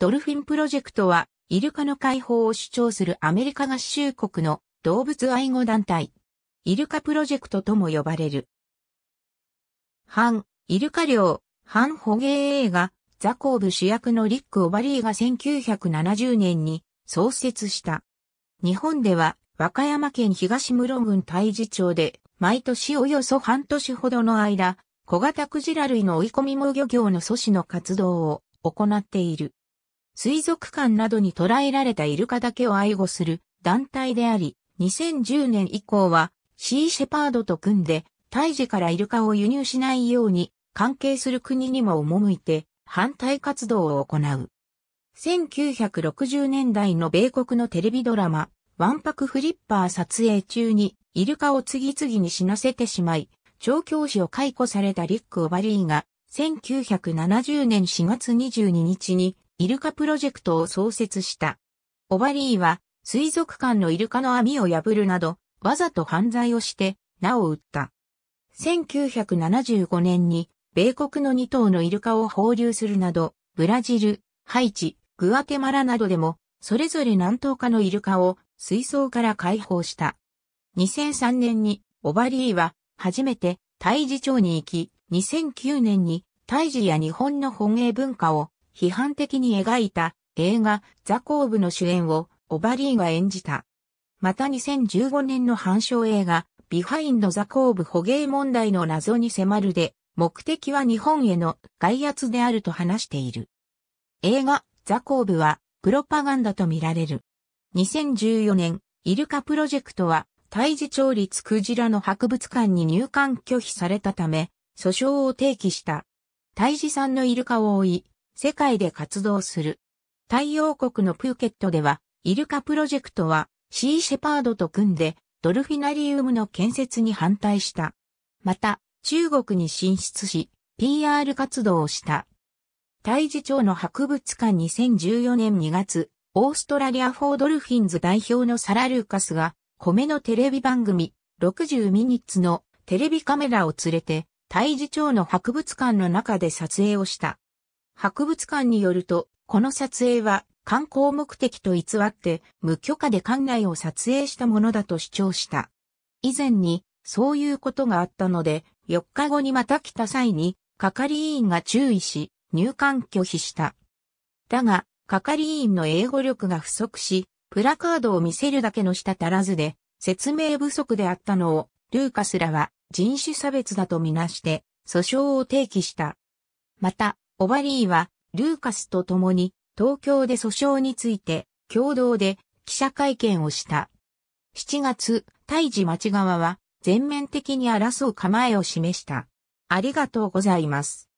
ドルフィンプロジェクトは、イルカの解放を主張するアメリカ合衆国の動物愛護団体。イルカプロジェクトとも呼ばれる。反、イルカ漁、反捕鯨映画、ザコーブ主役のリック・オバリーが1970年に創設した。日本では、和歌山県東室郡大治町で、毎年およそ半年ほどの間、小型クジラ類の追い込みも漁業の阻止の活動を行っている。水族館などに捕らえられたイルカだけを愛護する団体であり、2010年以降はシーシェパードと組んで、胎児からイルカを輸入しないように関係する国にも赴いて反対活動を行う。1960年代の米国のテレビドラマ、ワンパクフリッパー撮影中にイルカを次々に死なせてしまい、調教師を解雇されたリック・オバリーが1970年4月22日にイルカプロジェクトを創設した。オバリーは、水族館のイルカの網を破るなど、わざと犯罪をして、なお売った。1975年に、米国の2頭のイルカを放流するなど、ブラジル、ハイチ、グアテマラなどでも、それぞれ何頭かのイルカを水槽から解放した。2003年に、オバリーは、初めて、胎児町に行き、2009年に、胎児や日本の本営文化を批判的に描いた映画ザコーブの主演をオバリーが演じた。また2015年の反証映画ビハインドザコーブ捕鯨問題の謎に迫るで目的は日本への外圧であると話している。映画ザコーブはプロパガンダと見られる。2014年イルカプロジェクトは胎児調立クジラの博物館に入館拒否されたため訴訟を提起した。胎児さんのイルカを追い、世界で活動する。太陽国のプーケットでは、イルカプロジェクトは、シーシェパードと組んで、ドルフィナリウムの建設に反対した。また、中国に進出し、PR 活動をした。大事町の博物館2014年2月、オーストラリアフォードルフィンズ代表のサラ・ルーカスが、米のテレビ番組、60ミニッツのテレビカメラを連れて、大事町の博物館の中で撮影をした。博物館によると、この撮影は観光目的と偽って無許可で館内を撮影したものだと主張した。以前にそういうことがあったので、4日後にまた来た際に係員が注意し、入館拒否した。だが、係員の英語力が不足し、プラカードを見せるだけの下足らずで、説明不足であったのを、ルーカスらは人種差別だとみなして、訴訟を提起した。また、オバリーは、ルーカスと共に、東京で訴訟について、共同で記者会見をした。7月、胎児町側は、全面的に争う構えを示した。ありがとうございます。